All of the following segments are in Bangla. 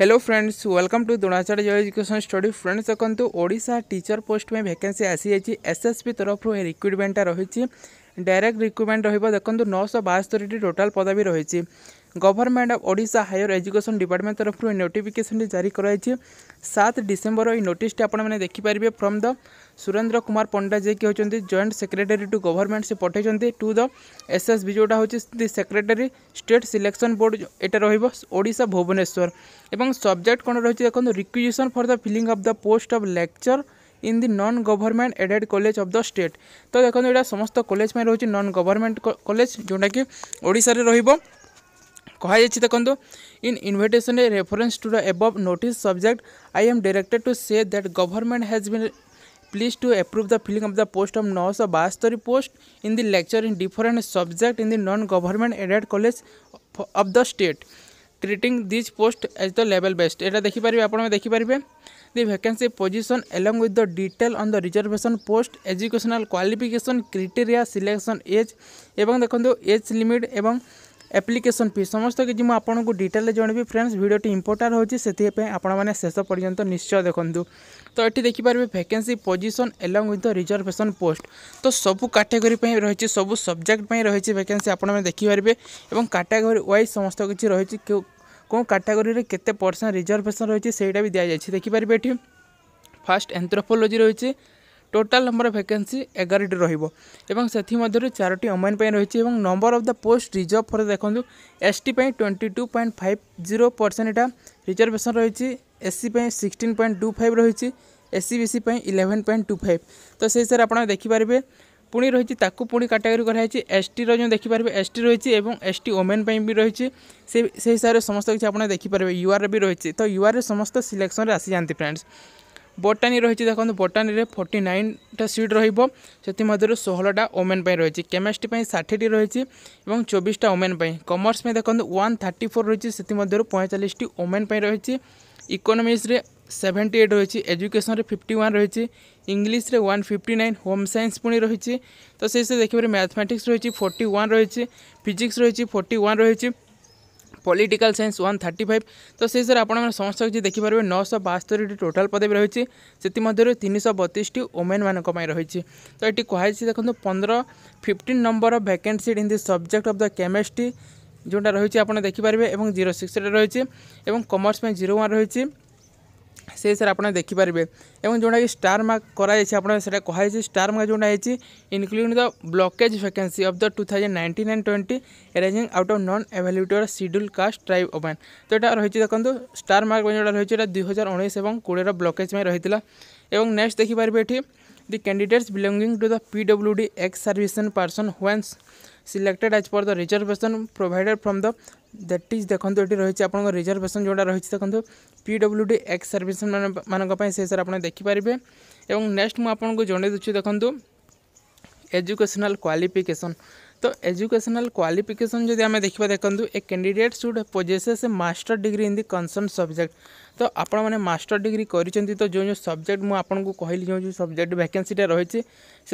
Hello friends welcome to Dronacharya Jai education study friends देखते ओडा टीचर पोस्ट में भैकेन्सी आसी एसएसपी तरफ रिक्रुटमेंटा रही डायरेक्ट रिक्रुटमेंट रहा देखो नौश बास्तरी टोटाल पदा भी रही government of Odisha higher education department তরফর এই নোটিফিকেশনটি জারি করা হয়েছে সাত ডিসেম্বর এই নোটিসটি আপনার দেখিপারে ফ্রম দ সুরেন্দ্র কুমার পণ্ডা যিনি হচ্ছেন জয়েন্ট সেক্রেটারি টু গভর্নমেন্ট সে পঠাইছেন টু দ এসএসবি যেটা হচ্ছে the secretary state selection board এটা রহব ওড়িশা ভুবনেশ্বর এবং সবজেক্ট কোণ রয়েছে দেখুন requisition for the filling of the post of lecture in the non government aided college of the state তো দেখুন এটা সমস্ত কলেজ রয়েছে নন গভর্নমেন্ট কলেজ যেটা কি ওড়িশার রহব କୁହାଯାଇଛି ଦେଖନ୍ତୁ ଇନ୍ ଇନ୍ଭିଟେସନ୍ରେ reference to the above notice subject I am directed to say that government has been pleased to approve the filling of the post of ନଅଶହ ବାସ୍ତରୀ post in the lecture in different subject in the non government aided college of the state creating these post as the level best ଏଇଟା ଦେଖିପାରିବେ ଆପଣ ଦେଖିପାରିବେ the vacancy position along with the detail on the reservation post educational qualification criteria selection age ଏବଂ ଦେଖନ୍ତୁ ଏଜ୍ ଲିମିଟ୍ ଏବଂ আপ্লিকেসন ফি সমস্ত কিছু মু আপনার ডিটেলে জনবি ফ্রেন্ডস ভিডিওটি ইম্পর্টার হচ্ছে সেপাই আপনার শেষ পর্যন্ত নিশ্চয় দেখুন তো এটি দেখিপারে vacancy position along with reservation post তো সবু ক্যাটেগরি রয়েছে সবু সবজেক্ট রয়েছে ভ্যাকেন্সি আপনার দেখিপারে এবং ক্যাটেগরি ওয়াইজ সমস্ত কিছু রয়েছে কেউ ক্যাটেগরি কেতে পরসেন্ট রিজর্ভেসন রয়েছে সেইটা বি দিয়া যাচ্ছে দেখিপারে এটি ফার্স্ট এন্থ্রোপোলোজি রয়েছে ଟୋଟାଲ୍ ଆମର ଭ୍ୟାକେନ୍ସି ଏଗାରଟି ରହିବ ଏବଂ ସେଥିମଧ୍ୟରୁ ଚାରୋଟି ଓମେନ୍ ପାଇଁ ରହିଛି ଏବଂ number of the post reserve for ଦେଖନ୍ତୁ ଏସ୍ ଟି ପାଇଁ twenty two point five zero percent ଏଇଟା ରିଜର୍ଭେସନ୍ ରହିଛି ଏସ୍ ସି ପାଇଁ ସିକ୍ସଟିନ୍ ପଏଣ୍ଟ ଟୁ ଫାଇଭ୍ ରହିଛି ଏସ୍ ସି ବି ସି ପାଇଁ ଇଲେଭେନ୍ ପଏଣ୍ଟ ଟୁ ଫାଇଭ୍ ତ ସେହି ହିସାବରେ ଆପଣ ଦେଖିପାରିବେ ପୁଣି ରହିଛି ତାକୁ ପୁଣି କାଟାଗୋରୀ କରାଯାଇଛି ଏସ୍ ଟିର ଯେଉଁ ଦେଖିପାରିବେ ଏସ୍ ଟି ରହିଛି ଏବଂ ଏସ୍ ଟି ଓମେନ୍ ପାଇଁ ବି ରହିଛି ସେ ସେହି ହିସାବରେ ସମସ୍ତ କିଛି ଆପଣ ଦେଖିପାରିବେ ୟୁଆର୍ରେ ବି ରହିଛି ତ ୟୁଆର୍ରେ ସମସ୍ତ ସିଲେକ୍ସନ୍ରେ ଆସିଯାଆନ୍ତି ଫ୍ରେଣ୍ଡସ୍ বটানি রয়েছে দেখুন বটানিরে ফর্টি নাইনটা সিট রহব সেমধ্যে ষোহলটা ওমেন রয়েছে কেমিস্ট্রি ষাঠিটি রয়েছে এবং চব্বিশটা ওমেন কমর্স দেখুন ওয়ান থার্টি ফোর রয়েছে সেমধ্যে পঁয়তাল্লিশটি ওমেন রয়েছে ইকোনমিক্সরে সেভেন্টি এইট রয়েছে এজুকেশনরে ফিফটি ওয়ান রয়েছে ইংলিশরে one fifty nine home science পুঁ রয়েছে তো সেই সাথে দেখবে ম্যাথমেটিক্স রয়েছে ফোর্টি ওয়ান রয়েছে ফিজিক্স রয়েছে ফোর্টি ওয়ান রয়েছে political science one thirty five তো সেই হিসাবে আপনার সমস্ত কিছু দেখিপারে নশো বাস্তরিটি টোটাল পদবী রয়েছে সেমধ্যে তিনশো বতিশটি ওমেন মান রয়েছে তো এটি কুহাইছে দেখুন পনেরো fifteen number vacant seat in the subject of the chemistry যেটা রয়েছে আপনার দেখিপারে এবং জিরো সিক্সটা রয়েছে এবং কমর্স জিরো ওয়ান রয়েছে সেই হিসাবে আপনার দেখিপারে এবং যেটা কি স্টার মার্ক করা যাই আপনার সেটা কুহাইছে স্টার মার্ক যেটা হয়েছে including the blockage vacancy of the two thousand nineteen and twenty arising out of non evaluated schedule caste tribe open তো এটা রয়েছে দেখুন স্টার মার্ক যেটা রয়েছে এটা দুই হাজার উনিশ এবং কোড়ির ব্লকেজ রয়েছিল এবং নেক্সট দেখিপারে এটি the candidates belonging to the PWD ex servicemen person whence selected as per the reservation provided from the that is देखो ये रही आप रिजर्वेशन जो रही देखो पिडब्ल्यू डी एक्स सर्विस मानी से सर आप देखिपारे नेक्स्ट मुझे जनईदे देखो एजुकेशनाल क्वाफिकेसन तो एजुकेशनल क्वालिफिकेसन जब आम देखा देखो a candidate should possess a master degree in the concern subject तो आपण मैंने मास्टर डिग्री कर तो जो जो सब्जेक्ट मुझे कहली जो जो सब्जेक्ट भैकेन्सीटा रही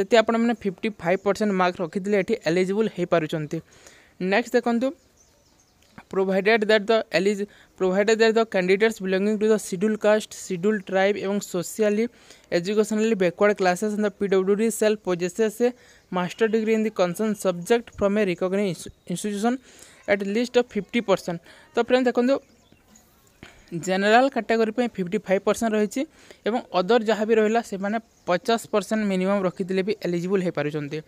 से आपण फिफ्टी फाइव परसेंट मार्क रखी एलिजिबल हो पार्टी नेक्स्ट देखूँ provided that the eligible provided that the candidates belonging to the scheduled caste scheduled tribe এবং socially educationally backward classes in the pwd shall possess a master degree in the concerned subject from a recognized institution at least of 50% তো फ्रेंड्स দেখন্তু জেনারেল ক্যাটেগরি পাই 55% রয়েছে এবং অদর যাহা বি রহিলা সেমানে 50% মিনিমাম রাখিদিলে বি এলিজিবল হই পারুচন্তি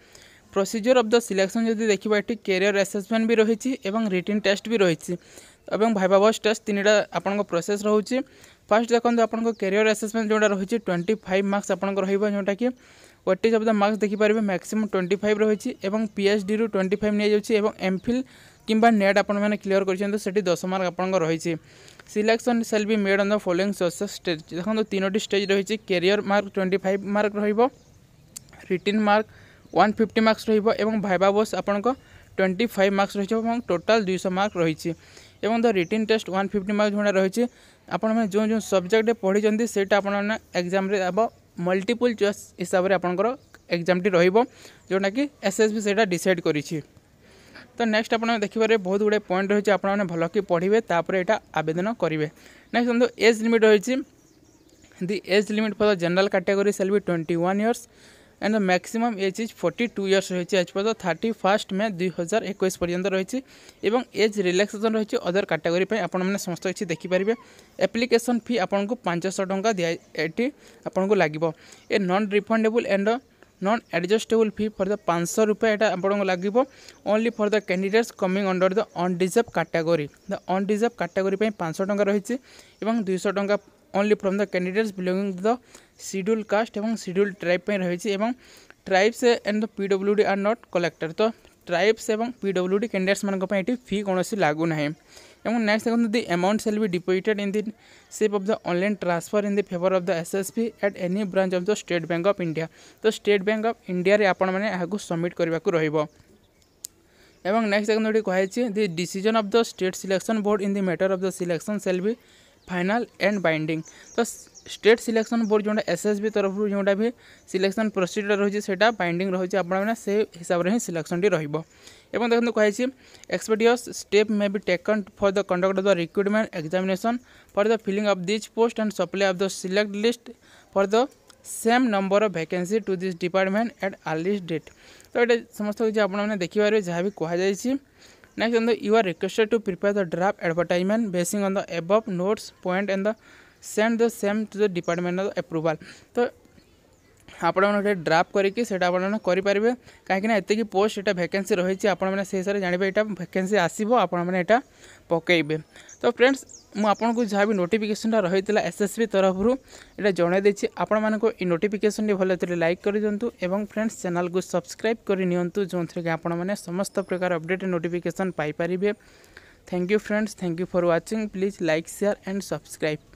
প্রোসিজর অফ দ সিলেকশন যদি দেখবা এটি ক্যারিয়ার আসেসমেন্ট বি রয়েছে এবং রিটিন টেস্ট বি রয়েছে এবং ভাইবা বস টেস্ট তিনটা আপনার প্রোসেস রয়েছে ফার্স্ট দেখুন আপনার ক্যারিয়ার আসেসমেন্ট যেটা রয়েছে টোয়েন্টি ফাইভ মার্কস আপনার রহব যেটা কি ওয়েটেজ অফ দ মার্কস দেখিপারে ম্যাক্সিমম টোয়েন্টি ফাইভ রয়েছে এবং পিএচডি রু টোয়েন্টি ফাইভ নিয়ে যাচ্ছে এবং এমফিল কিংবা নেট আপনার ক্লিয়ার করছেন সেটি দশ মার্ক আপনার রয়েছে selection shall be made on the following sources stage দেখুন তিনোটি স্টেজ রয়েছে career mark twenty five mark রহব written mark one fifty marks ରହିବ ଏବଂ ଭାଇବା ବସ୍ ଆପଣଙ୍କ ଟ୍ୱେଣ୍ଟି ଫାଇଭ୍ ମାର୍କସ୍ ରହିଛି ଏବଂ ଟୋଟାଲ୍ ଦୁଇଶହ ମାର୍କ ରହିଛି ଏବଂ the written test one fifty mark ଯେଉଁଟା ରହିଛି ଆପଣମାନେ ଯେଉଁ ଯେଉଁ ସବଜେକ୍ଟ ପଢ଼ିଛନ୍ତି ସେଇଟା ଆପଣମାନେ ଏକ୍ଜାମ୍ରେ ହେବ ମଲ୍ଟିପୁଲ୍ ଚଏସ୍ ହିସାବରେ ଆପଣଙ୍କର ଏକ୍ଜାମ୍ଟି ରହିବ ଯେଉଁଟାକି ଏସ୍ ଏସ୍ ବି ସେଇଟା ଡିସାଇଡ଼୍ କରିଛି ତ ନେକ୍ସଟ ଆପଣମାନେ ଦେଖିପାରିବେ ବହୁତ ଗୁଡ଼ିଏ ପଏଣ୍ଟ ରହିଛି ଆପଣମାନେ ଭଲକି ପଢ଼ିବେ ତାପରେ ଏଇଟା ଆବେଦନ କରିବେ ନେକ୍ସଟ ଦେଖନ୍ତୁ ଏଜ୍ ଲିମିଟ୍ ରହିଛି the age limit for the general category shall be twenty one years and maximum age is forty two years রয়েছে আজ পর্যন্ত থার্টি ফার্স্ট মে দুই হাজার একুশ পর্যন্ত রয়েছে এবং এজ রিল্যাক্সেসন রয়েছে অদর ক্যাটেগোরি পাই আপনার সমস্ত কিছু দেখিপারে আপ্লিকেসন ফি আপনার পাঁচশহ টঙ্কা দিয়া এটি আপনার লাগিব এ নন রিফন্ডেবল and non আডজষ্টেবল fee for the পাঁচশহ রুপিয়া এটা আপনার লাগিব only for the candidates coming under the unreserved category the unreserved category পাঁচশহ টঙ্কা রয়েছে এবং দুইশহ টঙ্কা only from the candidates belonging to the schedule caste এবং সিডিউল ট্রাইব রয়েছে এবং tribes and the PWD are not collector তো ট্রাইবস এবং পিডব্লুডি ক্যান্ডিডেটস মানক এটি ফি কোণী লাগু না এবং নেক্সট দেখুন the amount shall be deposited in the shape of the online transfer in the favour of the S S B at any branch of the State Bank of India তো স্টেট ব্যাঙ্ক অফ ইন্ডিয়ারে আপনার এখন সবমিট করা রহব এবং নেক্সট দেখুন এটি কুহাইছে the decision of the state selection board in the matter of the selection shall be final and binding तो स्टेट सिलेक्शन बोर्ड जो एस एसएसबी तरफ जोटा भी सिलेक्शन प्रोसीजर रही है बाइंडिंग रही आपने से हिसाब से ही सिलेक्शन टी रोक एवं देखते कही expeditious step may be taken for the conduct of the recruitment examination for the filling of these post and supply of the select list for the same number of vacancy to this department at earliest date तो ये समस्त किसी आप देखिए जहाँ भी कह Next on the you are requested to prepare the draft advertisement basing on the above notes point and the send the same to the department of approval. So. ଆପଣମାନେ ସେଠି ଡ୍ରାଫ୍ଟ କରିକି ସେଇଟା ଆପଣମାନେ କରିପାରିବେ କାହିଁକିନା ଏତିକି ପୋଷ୍ଟ ଏଇଟା ଭ୍ୟାକେନ୍ସି ରହିଛି ଆପଣମାନେ ସେହି ହିସାବରେ ଜାଣିବେ ଏଇଟା ଭ୍ୟାକେନ୍ସି ଆସିବ ଆପଣମାନେ ଏଇଟା ପକାଇବେ ତ ଫ୍ରେଣ୍ଡସ୍ ମୁଁ ଆପଣଙ୍କୁ ଯାହା ବି ନୋଟିଫିକେସନ୍ଟା ରହିଥିଲା ଏସ୍ ଏସ୍ ବି ତରଫରୁ ଏଇଟା ଜଣାଇ ଦେଇଛି ଆପଣମାନଙ୍କୁ ଏଇ ନୋଟିଫିକେସନ୍ଟି ଭଲ ଥିଲେ ଲାଇକ୍ କରିଦିଅନ୍ତୁ ଏବଂ ଫ୍ରେଣ୍ଡସ୍ ଚ୍ୟାନେଲ୍କୁ ସବସ୍କ୍ରାଇବ୍ କରି ନିଅନ୍ତୁ ଯେଉଁଥିରେକି ଆପଣମାନେ ସମସ୍ତ ପ୍ରକାର ଅପଡ଼େଟ୍ ନୋଟିଫିକେସନ୍ ପାଇପାରିବେ thank you friends thank you for watching please like share and subscribe